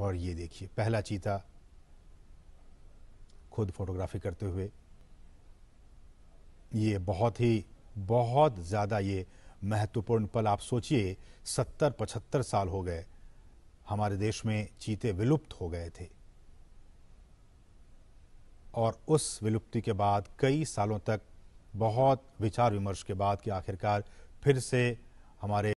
और ये देखिए पहला चीता खुद फोटोग्राफी करते हुए ये बहुत ही बहुत ज़्यादा ये महत्वपूर्ण पल आप सोचिए सत्तर पचहत्तर साल हो गए हमारे देश में चीते विलुप्त हो गए थे और उस विलुप्ति के बाद कई सालों तक बहुत विचार विमर्श के बाद कि आखिरकार फिर से हमारे